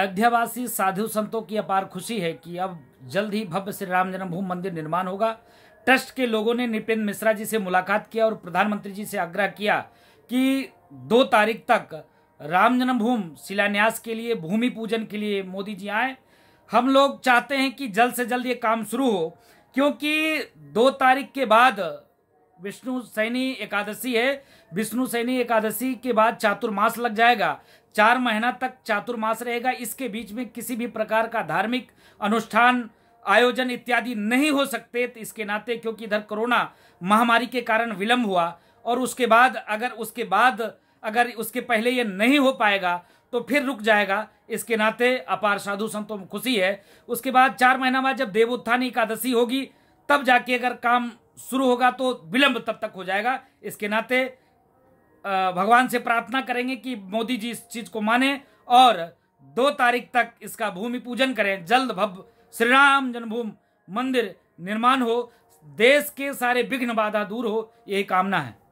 अयोध्यावासी साधु संतों की अपार खुशी है कि अब जल्द ही भव्य श्री राम जन्मभूमि मंदिर निर्माण होगा ट्रस्ट के लोगों ने निपेंद्र मिश्रा जी से मुलाकात किया और प्रधानमंत्री जी से आग्रह किया कि दो तारीख तक राम जन्मभूमि शिलान्यास के लिए भूमि पूजन के लिए मोदी जी आए हम लोग चाहते हैं कि जल्द से जल्द ये काम शुरू हो क्योंकि दो तारीख के बाद विष्णु सैनी एकादशी है विष्णु सैनी एकादशी के बाद चातुर्मास लग जाएगा चार महीना तक चातुर्मास रहेगा इसके बीच में किसी भी प्रकार का धार्मिक अनुष्ठान आयोजन इत्यादि नहीं हो सकते तो इसके नाते क्योंकि इधर कोरोना महामारी के कारण विलंब हुआ और उसके बाद अगर उसके बाद अगर उसके पहले ये नहीं हो पाएगा तो फिर रुक जाएगा इसके नाते अपार साधु संतों में खुशी है उसके बाद चार महीना बाद जब देवोत्थान एकादशी होगी तब जाके अगर काम शुरू होगा तो विलंब तब तक हो जाएगा इसके नाते भगवान से प्रार्थना करेंगे कि मोदी जी इस चीज को माने और दो तारीख तक इसका भूमि पूजन करें जल्द भव्य श्री राम जन्मभूमि मंदिर निर्माण हो देश के सारे विघ्न बाधा दूर हो यही कामना है